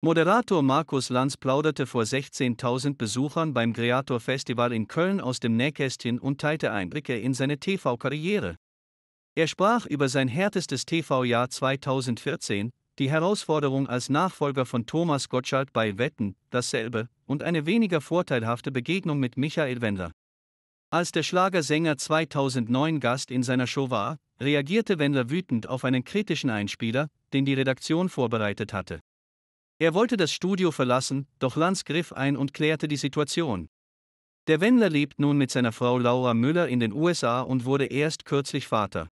Moderator Markus Lanz plauderte vor 16.000 Besuchern beim Creator Festival in Köln aus dem Nähkästchen und teilte Einblicke in seine TV-Karriere. Er sprach über sein härtestes TV-Jahr 2014, die Herausforderung als Nachfolger von Thomas Gottschalk bei Wetten, dasselbe, und eine weniger vorteilhafte Begegnung mit Michael Wendler. Als der Schlagersänger 2009 Gast in seiner Show war, reagierte Wendler wütend auf einen kritischen Einspieler, den die Redaktion vorbereitet hatte. Er wollte das Studio verlassen, doch Lanz griff ein und klärte die Situation. Der Wendler lebt nun mit seiner Frau Laura Müller in den USA und wurde erst kürzlich Vater.